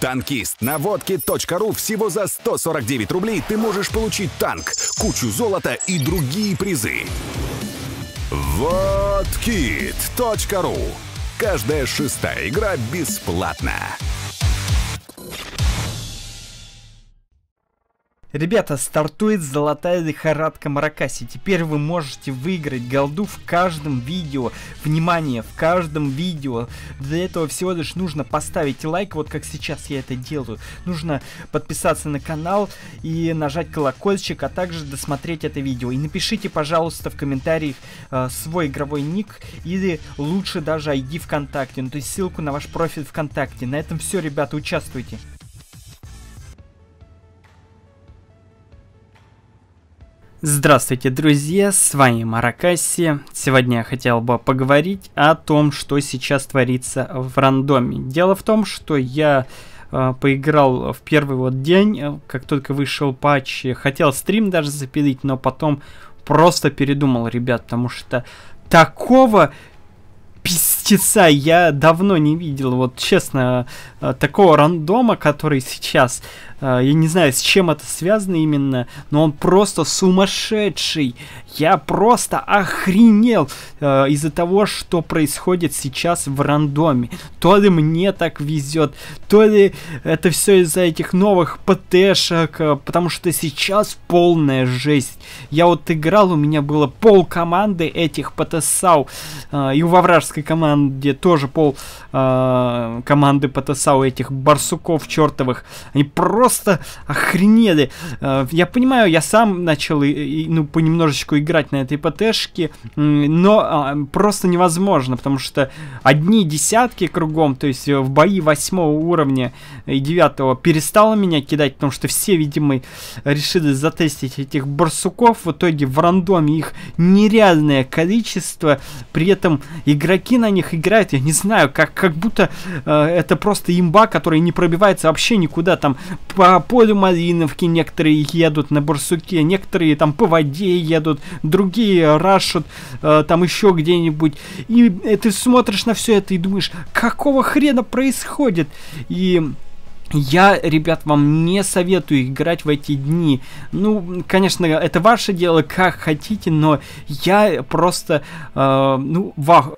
Танкист на водке.ру всего за 149 рублей ты можешь получить танк, кучу золота и другие призы. Водкит.ру Каждая шестая игра бесплатна. Ребята, стартует золотая лихорадка Маракаси. Теперь вы можете выиграть голду в каждом видео. Внимание, в каждом видео. Для этого всего лишь нужно поставить лайк, вот как сейчас я это делаю. Нужно подписаться на канал и нажать колокольчик, а также досмотреть это видео. И напишите, пожалуйста, в комментариях э, свой игровой ник или лучше даже ID ВКонтакте. Ну, то есть ссылку на ваш профиль ВКонтакте. На этом все, ребята, участвуйте. Здравствуйте, друзья, с вами Маракаси. Сегодня я хотел бы поговорить о том, что сейчас творится в рандоме. Дело в том, что я э, поиграл в первый вот день, э, как только вышел патч, хотел стрим даже запилить, но потом просто передумал, ребят, потому что такого пиздеца я давно не видел. Вот честно, э, такого рандома, который сейчас а, я не знаю, с чем это связано именно, но он просто сумасшедший. Я просто охренел э, из-за того, что происходит сейчас в рандоме. То ли мне так везет, то ли это все из-за этих новых ПТшек, э, потому что сейчас полная жесть. Я вот играл, у меня было пол команды этих ПТСАУ, э, и во вражеской команде тоже пол э, команды ПТСАУ этих барсуков чертовых. Они просто просто охренели. Э, я понимаю, я сам начал ну, понемножечку играть на этой ПТшке, но а, просто невозможно, потому что одни десятки кругом, то есть э, в бои восьмого уровня и девятого перестало меня кидать, потому что все, видимо, решили затестить этих барсуков. В итоге в рандоме их нереальное количество, при этом игроки на них играют, я не знаю, как, как будто э, это просто имба, который не пробивается вообще никуда. Там по полю Малиновки некоторые едут на Барсуке, некоторые там по воде едут, другие рашут э, там еще где-нибудь. И э, ты смотришь на все это и думаешь, какого хрена происходит? И... Я, ребят, вам не советую играть в эти дни. Ну, конечно, это ваше дело, как хотите, но я просто, э, ну, вах...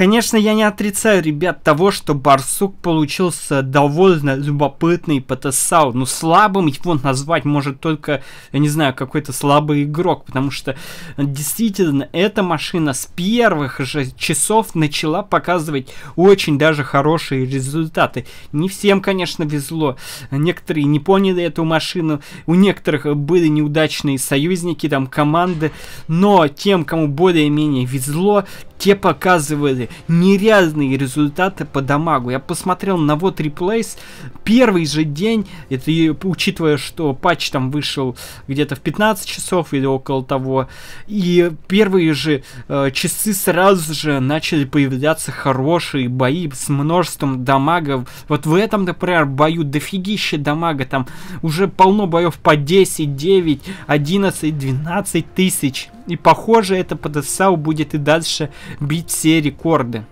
Конечно, я не отрицаю, ребят, того, что Барсук получился довольно любопытный потенциал, но ну, слабым его назвать может только, я не знаю, какой-то слабый игрок, потому что действительно эта машина с первых же часов начала показывать очень даже хорошие результаты. Не всем, конечно, везло. Некоторые не поняли эту машину, у некоторых были неудачные союзники, там команды, но тем, кому более-менее везло, те показывали нереальные результаты по дамагу. Я посмотрел на вот реплейс первый же день, это учитывая, что патч там вышел где-то в 15 часов или около того, и первые же э, часы сразу же начали появляться хорошие бои с множеством дамагов. Вот в этом, например, бою дофигища дамага, там уже полно боев по 10, 9, 11, 12 тысяч. И похоже, это подоссал будет и дальше бить все рекорды.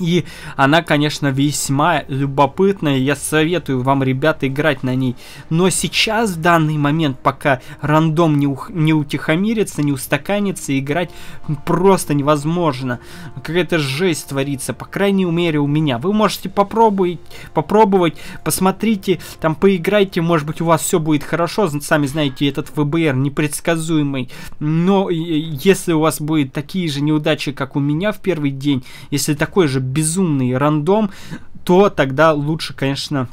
И она, конечно, весьма любопытная. Я советую вам, ребята, играть на ней. Но сейчас, в данный момент, пока рандом не, ух... не утихомирится, не устаканится, играть просто невозможно. Какая-то жесть творится, по крайней мере, у меня. Вы можете попробовать, попробовать, посмотрите, там поиграйте, может быть, у вас все будет хорошо. Сами знаете, этот ВБР непредсказуемый. Но если у вас будут такие же неудачи, как у меня в первый день, если такой же безумный рандом, то тогда лучше, конечно,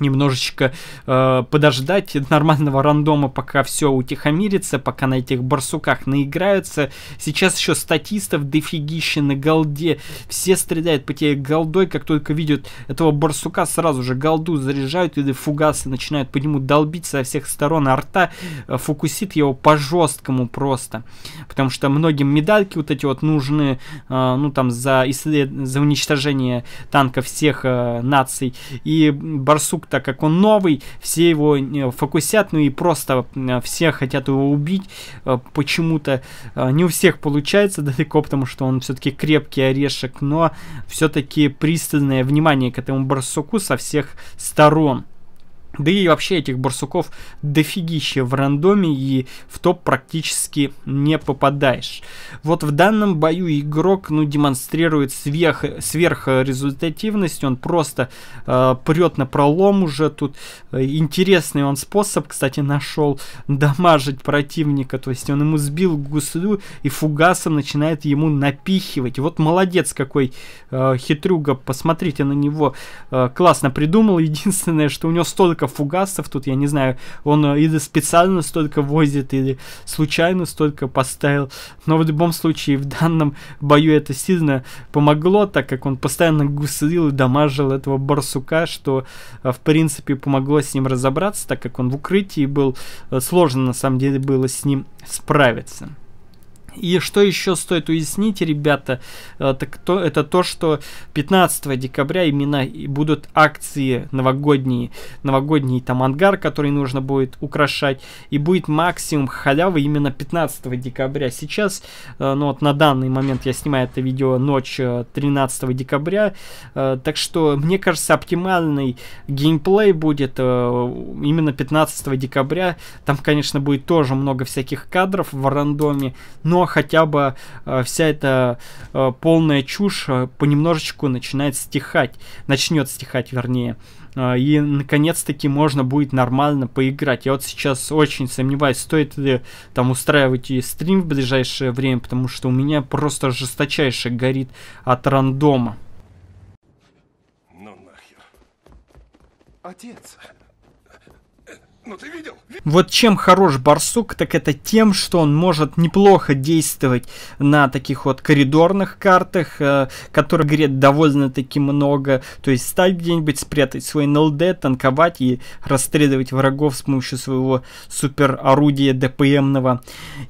немножечко э, подождать нормального рандома, пока все утихомирится, пока на этих барсуках наиграются. Сейчас еще статистов дофигища на голде. Все стреляют по тебе голдой, как только видят этого барсука, сразу же голду заряжают и фугасы начинают по нему долбить со всех сторон. Арта э, фокусит его по жесткому просто. Потому что многим медальки вот эти вот нужны, э, ну там за, исслед... за уничтожение танков всех э, наций. И барсук так как он новый, все его э, фокусят, ну и просто все хотят его убить. Э, почему-то э, не у всех получается далеко, потому что он все-таки крепкий орешек, но все-таки пристальное внимание к этому барсуку со всех сторон. Да и вообще этих барсуков дофигища в рандоме и в топ практически не попадаешь. Вот в данном бою игрок ну, демонстрирует сверх, сверхрезультативность, он просто э, прет на пролом уже тут. Интересный он способ, кстати, нашел дамажить противника, то есть он ему сбил гуслю и фугасом начинает ему напихивать. Вот молодец какой э, хитрюга, посмотрите на него, э, классно придумал. Единственное, что у него столько столько фугасов тут, я не знаю, он э, или специально столько возит, или случайно столько поставил. Но в любом случае, в данном бою это сильно помогло, так как он постоянно гуслил и дамажил этого барсука, что, э, в принципе, помогло с ним разобраться, так как он в укрытии был. Э, сложно, на самом деле, было с ним справиться. И что еще стоит уяснить, ребята, э, это то, что 15 декабря именно будут акции новогодние, новогодний там ангар, который нужно будет украшать, и будет максимум халявы именно 15 декабря. Сейчас, э, ну вот на данный момент я снимаю это видео ночь 13 э, декабря, так что мне кажется оптимальный геймплей будет именно 15 декабря. Там, конечно, будет тоже много всяких кадров в рандоме, но хотя бы э, вся эта э, полная чушь э, понемножечку начинает стихать, начнет стихать, вернее. Э, и, наконец-таки, можно будет нормально поиграть. Я вот сейчас очень сомневаюсь, стоит ли там устраивать и стрим в ближайшее время, потому что у меня просто жесточайше горит от рандома. Ну нахер. Отец. Ну, ты видел? Вот чем хорош Барсук, так это тем, что он может неплохо действовать на таких вот коридорных картах, э, которых грет довольно-таки много. То есть стать где-нибудь, спрятать свой НЛД, танковать и расстреливать врагов с помощью своего супер орудия ДПМного.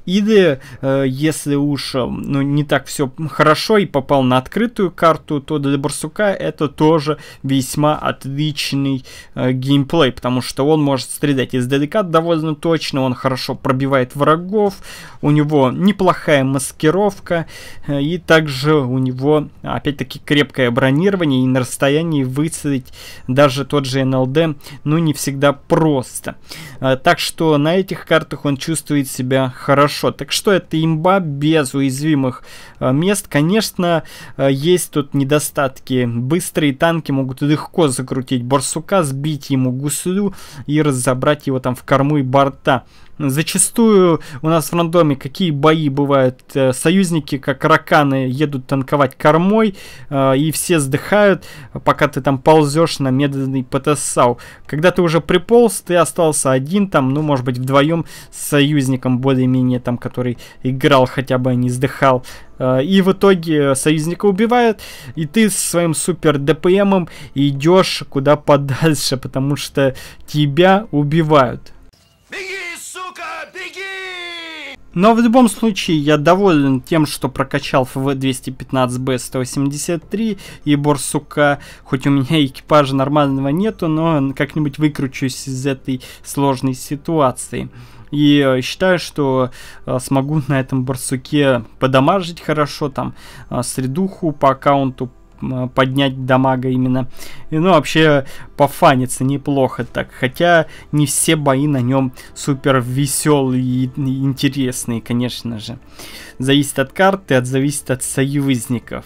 Или, э, если уж э, ну, не так все хорошо и попал на открытую карту, то для Барсука это тоже весьма отличный э, геймплей, потому что он может стрелять кстати, издалека довольно точно, он хорошо пробивает врагов, у него неплохая маскировка, э, и также у него, опять-таки, крепкое бронирование, и на расстоянии выцелить даже тот же НЛД, ну, не всегда просто. Э, так что на этих картах он чувствует себя хорошо. Так что это имба без уязвимых э, мест. Конечно, есть тут недостатки. Быстрые танки могут легко закрутить Барсука, сбить ему гуслю и разобрать бросать его там в корму и борта. Зачастую у нас в рандоме какие бои бывают. Э, союзники, как раканы, едут танковать кормой, э, и все сдыхают, пока ты там ползешь на медленный потенциал. Когда ты уже приполз, ты остался один там, ну, может быть, вдвоем с союзником более-менее там, который играл хотя бы, а не сдыхал. Э, и в итоге союзника убивают, и ты с своим супер ДПМом идешь куда подальше, потому что тебя убивают. Но в любом случае я доволен тем, что прокачал ФВ-215Б-183 и Борсука. Хоть у меня экипажа нормального нету, но как-нибудь выкручусь из этой сложной ситуации. И э, считаю, что э, смогу на этом Барсуке подамажить хорошо, там, э, средуху по аккаунту а, поднять дамага именно. И, ну, вообще, пофаниться неплохо так. Хотя не все бои на нем супер веселые и интересные, конечно же. Зависит от карты, от зависит от союзников.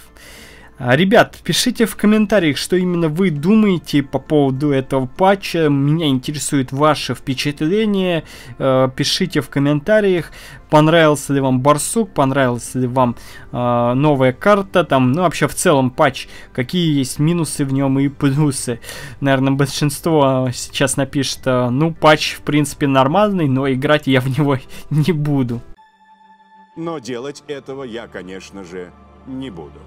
А, ребят, пишите в комментариях, что именно вы думаете по поводу этого патча. Меня интересует ваше впечатление. Э, пишите в комментариях, понравился ли вам Барсук, понравилась ли вам э, новая карта. Там, ну, вообще, в целом патч, какие есть минусы в нем и плюсы. Наверное, большинство э, сейчас напишет, ну, патч, в принципе, нормальный, но играть я в него не буду. Но делать этого я, конечно же, не буду.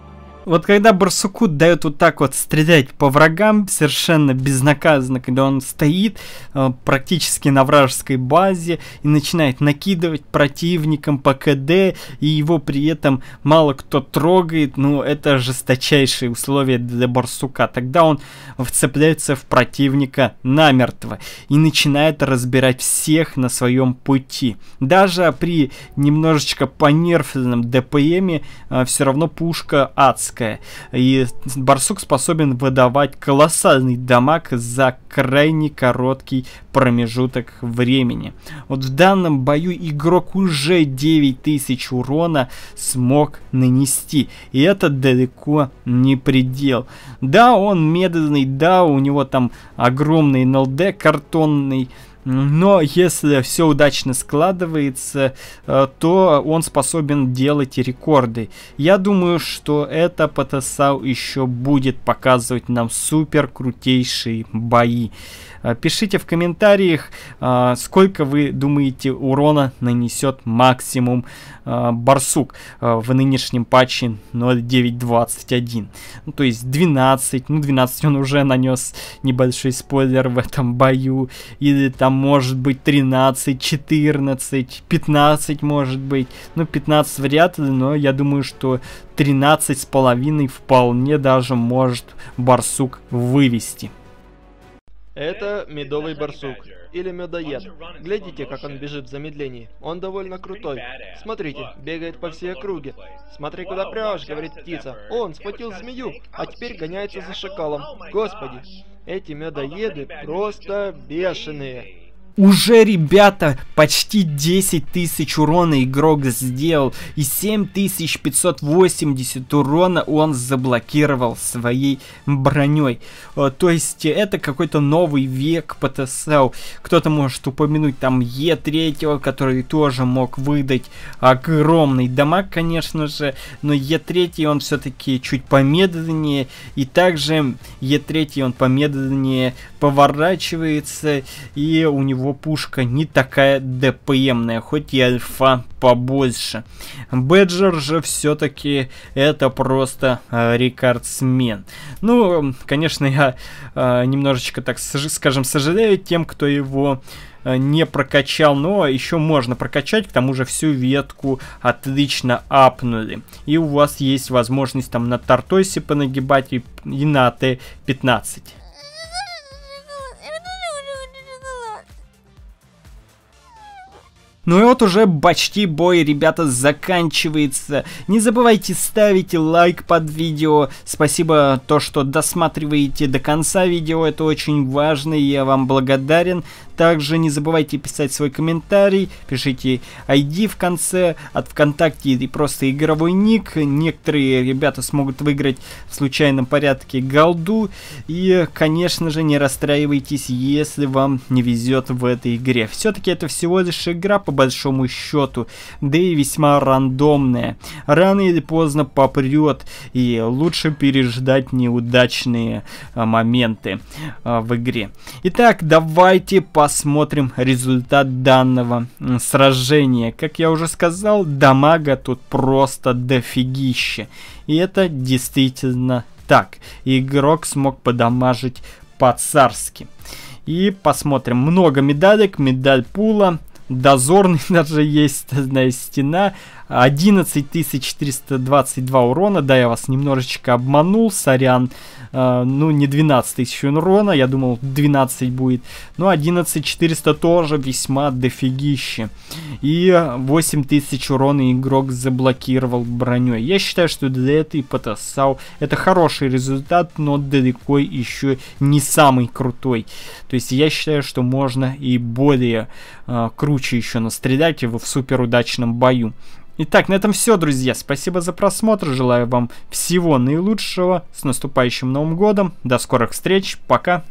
Вот когда Барсукут дает вот так вот стрелять по врагам совершенно безнаказанно, когда он стоит э, практически на вражеской базе и начинает накидывать противникам по КД, и его при этом мало кто трогает, ну это жесточайшие условия для Барсука. Тогда он вцепляется в противника намертво и начинает разбирать всех на своем пути. Даже при немножечко понерфленном ДПМе э, все равно пушка адская низкая, и барсук способен выдавать колоссальный дамаг за крайне короткий промежуток времени. Вот в данном бою игрок уже 9000 урона смог нанести, и это далеко не предел. Да, он медленный, да, у него там огромный НЛД картонный, но если все удачно складывается, э, то он способен делать рекорды. Я думаю, что это Потасал еще будет показывать нам супер крутейшие бои. Э, пишите в комментариях, э, сколько вы думаете урона нанесет максимум барсук в нынешнем патче 0921. Ну, то есть 12, ну 12 он уже нанес небольшой спойлер в этом бою. Или там там может быть 13, 14, 15 может быть. Ну, 15 вряд ли, но я думаю, что 13 с половиной вполне даже может барсук вывести. Это э, медовый барсук, или медоед. Глядите, как он бежит в замедлении. Он довольно крутой. Смотрите, бегает по всей округе. Смотри, куда прешь, говорит птица. он схватил змею, а теперь гоняется за шакалом. Oh Господи, эти oh, медоеды просто бешеные. Уже, ребята, почти 10 тысяч урона игрок сделал и 7580 урона он заблокировал своей броней. Э, то есть э, это какой-то новый век ПТСЛ. Кто-то может упомянуть там Е3, который тоже мог выдать огромный дамаг, конечно же, но Е3 он все-таки чуть помедленнее и также Е3 он помедленнее поворачивается и у него его пушка не такая ДПМная, хоть и альфа побольше. Беджер же все-таки это просто э, рекордсмен. Ну, эм, конечно, я э, немножечко, так скажем, сожалею тем, кто его э, не прокачал, но еще можно прокачать, к тому же всю ветку отлично апнули. И у вас есть возможность там на тартосе понагибать и, и на Т-15. Ну и вот уже почти бой, ребята, заканчивается. Не забывайте ставить лайк под видео. Спасибо то, что досматриваете до конца видео, это очень важно, и я вам благодарен. Также не забывайте писать свой комментарий, пишите ID в конце, от ВКонтакте и просто игровой ник. Некоторые ребята смогут выиграть в случайном порядке голду. И, конечно же, не расстраивайтесь, если вам не везет в этой игре. Все-таки это всего лишь игра, по по большому счету, да и весьма рандомная. Рано или поздно попрет, и лучше переждать неудачные а, моменты а, в игре. Итак, давайте посмотрим результат данного сражения. Как я уже сказал, дамага тут просто дофигище. И это действительно так. Игрок смог подамажить по-царски. И посмотрим. Много медалек, медаль пула, дозорный даже есть, одна стена, 11422 урона, да, я вас немножечко обманул, сорян, э, ну не 12 тысяч урона, я думал 12 будет, но ну, 11400 тоже весьма дофигище. И 8000 урона игрок заблокировал броней. Я считаю, что ДДТ и потасал, это хороший результат, но далеко еще не самый крутой. То есть я считаю, что можно и более э, круче еще настрелять его в суперудачном бою. Итак, на этом все, друзья. Спасибо за просмотр. Желаю вам всего наилучшего. С наступающим Новым Годом. До скорых встреч. Пока.